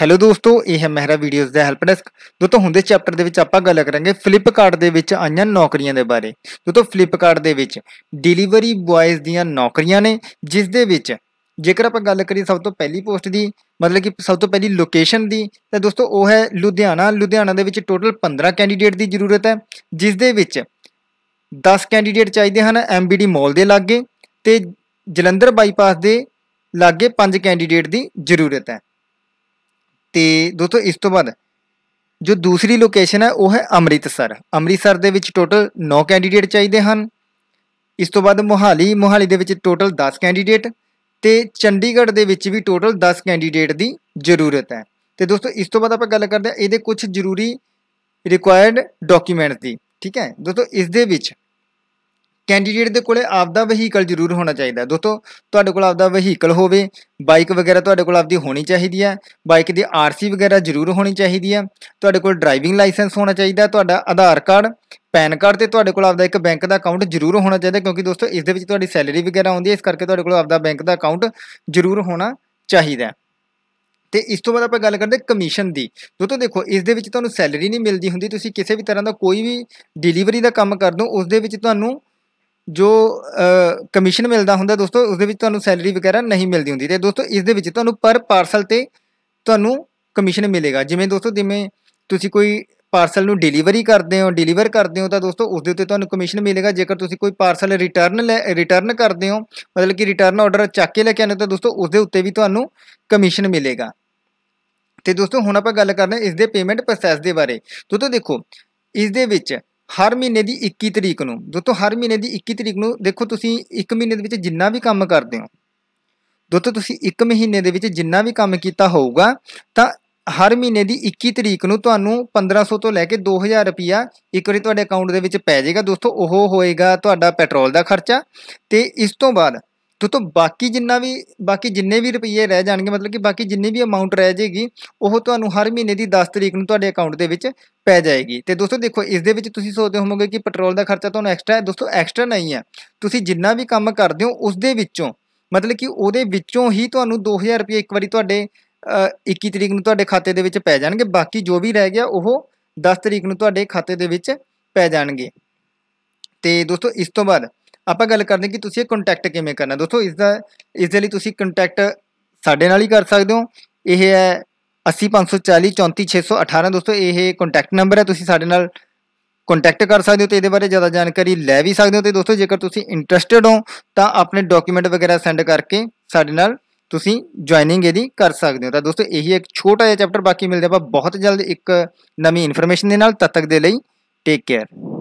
hello ਦੋਸਤੋ ਇਹ ਹੈ ਮਹਿਰਾ ਵੀਡੀਓਜ਼ ਦਾ ਹੈਲਪ ਡੈਸਕ ਦੋਸਤੋ ਹੁੰਦੇ ਚੈਪਟਰ ਦੇ ਵਿੱਚ ਆਪਾਂ ਗੱਲ ਕਰਾਂਗੇ ਫਲਿੱਪਕਾਰਟ ਦੇ ਵਿੱਚ ਆਈਆਂ ਨੌਕਰੀਆਂ ਦੇ ਬਾਰੇ ਦੋਸਤੋ ਫਲਿੱਪਕਾਰਟ ਦੇ ਵਿੱਚ ਡਿਲੀਵਰੀ ਬॉयਜ਼ ਦੀਆਂ ਨੌਕਰੀਆਂ ਨੇ ਜਿਸ ਦੇ ਵਿੱਚ ਜੇਕਰ ਆਪਾਂ ਗੱਲ ਕਰੀਏ ਸਭ ਤੋਂ ਪਹਿਲੀ ਪੋਸਟ ਦੀ ਮਤਲਬ ਕਿ ਸਭ ਤੋਂ ਪਹਿਲੀ ਲੋਕੇਸ਼ਨ ਦੀ ਤਾਂ ਦੋਸਤੋ ਉਹ ਹੈ ਲੁਧਿਆਣਾ ਲੁਧਿਆਣਾ ਦੇ ਵਿੱਚ ਟੋਟਲ 15 ਕੈਂਡੀਡੇਟ ਦੀ ਜ਼ਰੂਰਤ ਹੈ ਜਿਸ ਦੇ ਵਿੱਚ 10 ਕੈਂਡੀਡੇਟ ਚਾਹੀਦੇ ਹਨ ਐਮਬੀਡੀ ਮਾਲ ਦੇ ਲਾਗੇ ਤੇ ਜਲੰਧਰ ਬਾਈਪਾਸ ਦੇ ਲਾਗੇ 5 ਕੈਂਡੀਡੇਟ ਦੀ ਜ਼ਰੂਰਤ ਹੈ ਤੇ ਦੋਸਤੋ ਇਸ ਤੋਂ ਬਾਅਦ ਜੋ ਦੂਸਰੀ ਲੋਕੇਸ਼ਨ ਹੈ ਉਹ ਹੈ ਅੰਮ੍ਰਿਤਸਰ ਅੰਮ੍ਰਿਤਸਰ ਦੇ ਵਿੱਚ ਟੋਟਲ 9 ਕੈਂਡੀਡੇਟ ਚਾਹੀਦੇ ਹਨ ਇਸ ਤੋਂ ਬਾਅਦ ਮੋਹਾਲੀ ਮੋਹਾਲੀ ਦੇ ਵਿੱਚ ਟੋਟਲ 10 ਕੈਂਡੀਡੇਟ ਤੇ ਚੰਡੀਗੜ੍ਹ ਦੇ ਵਿੱਚ ਵੀ ਟੋਟਲ 10 ਕੈਂਡੀਡੇਟ ਦੀ ਜ਼ਰੂਰਤ ਹੈ ਤੇ ਦੋਸਤੋ ਇਸ ਤੋਂ ਬਾਅਦ ਆਪਾਂ ਗੱਲ ਕਰਦੇ ਹਾਂ ਇਹਦੇ ਕੁਝ ਜ਼ਰੂਰੀ ਰਿਕੁਆਇਰਡ ਡਾਕੂਮੈਂਟ ਦੀ ਠੀਕ ਹੈ ਦੋਸਤੋ ਇਸ ਦੇ ਵਿੱਚ ਕੈਂਡੀਡੇਟ ਦੇ ਕੋਲੇ ਆਪਦਾ ਵਹੀਕਲ ਜ਼ਰੂਰ ਹੋਣਾ ਚਾਹੀਦਾ ਦੋਸਤੋ ਤੁਹਾਡੇ ਕੋਲ ਆਪਦਾ ਵਹੀਕਲ ਹੋਵੇ ਬਾਈਕ ਵਗੈਰਾ ਤੁਹਾਡੇ ਕੋਲ ਆਪਦੀ ਹੋਣੀ ਚਾਹੀਦੀ ਹੈ ਬਾਈਕ ਦੀ ਆਰਸੀ ਵਗੈਰਾ ਜ਼ਰੂਰ ਹੋਣੀ ਚਾਹੀਦੀ ਹੈ ਤੁਹਾਡੇ ਕੋਲ ਡਰਾਈਵਿੰਗ ਲਾਇਸੈਂਸ ਹੋਣਾ ਚਾਹੀਦਾ ਤੁਹਾਡਾ ਆਧਾਰ ਕਾਰਡ ਪੈਨ ਕਾਰਡ ਤੇ ਤੁਹਾਡੇ ਕੋਲ ਆਪਦਾ ਇੱਕ ਬੈਂਕ ਦਾ ਅਕਾਊਂਟ ਜ਼ਰੂਰ ਹੋਣਾ ਚਾਹੀਦਾ ਕਿਉਂਕਿ ਦੋਸਤੋ ਇਸ ਦੇ ਵਿੱਚ ਤੁਹਾਡੀ ਸੈਲਰੀ ਵਗੈਰਾ ਆਉਂਦੀ ਹੈ ਇਸ ਕਰਕੇ ਤੁਹਾਡੇ ਕੋਲ ਆਪਦਾ ਬੈਂਕ ਦਾ ਅਕਾਊਂਟ ਜ਼ਰੂਰ ਹੋਣਾ ਚਾਹੀਦਾ ਤੇ ਇਸ ਤੋਂ ਬਾਅਦ ਆਪਾਂ ਗੱਲ ਕਰਦੇ ਕਮਿਸ਼ਨ ਦੀ ਦੋਸਤੋ ਦੇਖੋ ਇਸ ਦੇ ਵਿੱਚ ਤੁਹਾਨੂੰ ਸੈਲਰੀ ਨਹੀਂ ਮਿਲਦੀ ਹੁੰਦੀ ਤੁਸੀਂ ਕਿਸੇ ਵੀ ਤਰ੍ਹਾਂ ਦਾ ਕੋਈ ਵੀ ਡਿਲੀਵਰੀ ਦਾ ਕੰਮ ਕਰਦੇ ਹੋ ਉਸ ਦੇ ਵਿੱਚ ਤੁਹਾਨੂੰ ਜੋ ਕਮਿਸ਼ਨ ਮਿਲਦਾ ਹੁੰਦਾ ਦੋਸਤੋ ਉਸ ਦੇ ਵਿੱਚ ਤੁਹਾਨੂੰ ਸੈਲਰੀ ਵਗੈਰਾ ਨਹੀਂ ਮਿਲਦੀ ਹੁੰਦੀ ਤੇ ਦੋਸਤੋ ਇਸ ਦੇ ਵਿੱਚ ਤੁਹਾਨੂੰ ਪਰ ਪਾਰਸਲ ਤੇ ਤੁਹਾਨੂੰ ਕਮਿਸ਼ਨ ਮਿਲੇਗਾ ਜਿਵੇਂ ਦੋਸਤੋ ਜਿਵੇਂ ਤੁਸੀਂ ਕੋਈ ਪਾਰਸਲ ਨੂੰ ਡਿਲੀਵਰੀ ਕਰਦੇ ਹੋ ਡਿਲੀਵਰ ਕਰਦੇ ਹੋ ਤਾਂ ਦੋਸਤੋ ਉਸ ਦੇ ਉੱਤੇ ਤੁਹਾਨੂੰ ਕਮਿਸ਼ਨ ਮਿਲੇਗਾ ਜੇਕਰ ਤੁਸੀਂ ਕੋਈ ਪਾਰਸਲ ਰਿਟਰਨ ਰਿਟਰਨ ਕਰਦੇ ਹੋ ਮਤਲਬ ਕਿ ਰਿਟਰਨ ਆਰਡਰ ਚੱਕ ਕੇ ਲੈ ਕੇ ਆਉਂਦੇ ਤਾਂ ਦੋਸਤੋ ਉਸ ਦੇ ਉੱਤੇ ਵੀ ਤੁਹਾਨੂੰ ਕਮਿਸ਼ਨ ਮਿਲੇਗਾ ਤੇ ਦੋਸਤੋ ਹੁਣ ਆਪਾਂ ਗੱਲ ਕਰਦੇ ਇਸ ਦੇ ਪੇਮੈਂਟ ਪ੍ਰੋਸੈਸ ਦੇ ਬਾਰੇ ਦੋਸਤੋ ਦੇਖੋ ਇਸ ਦੇ ਵਿੱਚ ਹਰ ਮਹੀਨੇ ਦੀ 21 ਤਰੀਕ ਨੂੰ ਦੋਸਤੋ ਹਰ ਮਹੀਨੇ ਦੀ 21 ਤਰੀਕ ਨੂੰ ਦੇਖੋ ਤੁਸੀਂ ਇੱਕ ਮਹੀਨੇ ਦੇ ਵਿੱਚ ਜਿੰਨਾ ਵੀ ਕੰਮ ਕਰਦੇ ਹੋ ਦੋਸਤੋ ਤੁਸੀਂ ਇੱਕ ਮਹੀਨੇ ਦੇ ਵਿੱਚ ਜਿੰਨਾ ਵੀ ਕੰਮ ਕੀਤਾ ਹੋਊਗਾ ਤਾਂ ਹਰ ਮਹੀਨੇ ਦੀ 21 ਤਰੀਕ ਨੂੰ ਤੁਹਾਨੂੰ 1500 ਤੋਂ ਲੈ ਕੇ 2000 ਰੁਪਇਆ ਇੱਕ ਵਾਰੀ ਤੁਹਾਡੇ ਅਕਾਊਂਟ ਦੇ ਵਿੱਚ ਪੈ ਜਾਏਗਾ ਦੋਸਤੋ ਉਹ ਹੋਏਗਾ ਤੁਹਾਡਾ ਪੈਟਰੋਲ ਦਾ ਖਰਚਾ ਤੇ ਇਸ ਤੋਂ ਬਾਅਦ ਤੋ ਤੋ ਬਾਕੀ ਜਿੰਨਾ ਵੀ ਬਾਕੀ ਜਿੰਨੇ ਵੀ ਰੁਪਏ ਰਹਿ ਜਾਣਗੇ ਮਤਲਬ ਕਿ ਬਾਕੀ ਜਿੰਨੀ ਵੀ ਅਮਾਉਂਟ ਰਹਿ ਜੇਗੀ ਉਹ ਤੁਹਾਨੂੰ ਹਰ ਮਹੀਨੇ ਦੀ 10 ਤਰੀਕ ਨੂੰ ਤੁਹਾਡੇ ਅਕਾਊਂਟ ਦੇ ਵਿੱਚ ਪੈ ਜਾਏਗੀ ਤੇ ਦੋਸਤੋ ਦੇਖੋ ਇਸ ਦੇ ਵਿੱਚ ਤੁਸੀਂ ਸੋਚਦੇ ਹੋਵੋਗੇ ਕਿ ਪੈਟਰੋਲ ਦਾ ਖਰਚਾ ਤੁਹਾਨੂੰ ਐਕਸਟਰਾ ਹੈ ਦੋਸਤੋ ਐਕਸਟਰਾ ਨਹੀਂ ਹੈ ਤੁਸੀਂ ਜਿੰਨਾ ਵੀ ਕੰਮ ਕਰਦੇ ਹੋ ਉਸ ਦੇ ਵਿੱਚੋਂ ਮਤਲਬ ਕਿ ਉਹਦੇ ਵਿੱਚੋਂ ਹੀ ਤੁਹਾਨੂੰ 2000 ਰੁਪਏ ਇੱਕ ਵਾਰੀ ਤੁਹਾਡੇ 21 ਤਰੀਕ ਨੂੰ ਤੁਹਾਡੇ ਖਾਤੇ ਦੇ ਵਿੱਚ ਪੈ ਜਾਣਗੇ ਬਾਕੀ ਜੋ ਵੀ ਰਹਿ ਗਿਆ ਉਹ 10 ਤਰੀਕ ਨੂੰ ਤੁਹਾਡੇ ਖਾਤੇ ਦੇ ਵਿੱਚ ਪੈ ਜਾਣਗੇ ਤੇ ਦੋਸਤੋ ਇਸ ਤੋਂ ਬਾਅਦ ਆਪਾਂ ਗੱਲ ਕਰਦੇ ਕਿ ਤੁਸੀਂ ਇਹ ਕੰਟੈਕਟ ਕਿਵੇਂ ਕਰਨਾ ਦੋਸਤੋ ਇਸ ਦਾ ਇਸ ਦੇ ਲਈ ਤੁਸੀਂ ਕੰਟੈਕਟ ਸਾਡੇ ਨਾਲ ਹੀ ਕਰ ਸਕਦੇ ਹੋ ਇਹ ਹੈ 80540344618 ਦੋਸਤੋ ਇਹ ਕੰਟੈਕਟ ਨੰਬਰ ਹੈ ਤੁਸੀਂ ਸਾਡੇ ਨਾਲ ਕੰਟੈਕਟ ਕਰ ਸਕਦੇ ਹੋ ਤੇ ਇਹਦੇ ਬਾਰੇ ਜ਼ਿਆਦਾ ਜਾਣਕਾਰੀ ਲੈ ਵੀ ਸਕਦੇ ਹੋ ਤੇ ਦੋਸਤੋ ਜੇਕਰ ਤੁਸੀਂ ਇੰਟਰਸਟਿਡ ਹੋ ਤਾਂ ਆਪਣੇ ਡਾਕੂਮੈਂਟ ਵਗੈਰਾ ਸੈਂਡ ਕਰਕੇ ਸਾਡੇ ਨਾਲ ਤੁਸੀਂ ਜੁਆਇਨਿੰਗ ਇਹਦੀ ਕਰ ਸਕਦੇ ਹੋ ਤਾਂ ਦੋਸਤੋ ਇਹੀ ਇੱਕ ਛੋਟਾ ਜਿਹਾ ਚੈਪਟਰ ਬਾਕੀ ਮਿਲਦੇ ਆਪਾਂ ਬਹੁਤ ਜਲਦ ਇੱਕ ਨਵੀਂ ਇਨਫੋਰਮੇਸ਼ਨ ਦੇ ਨਾਲ ਤਦ ਤੱਕ ਦੇ ਲਈ ਟੇਕ ਕੇਅਰ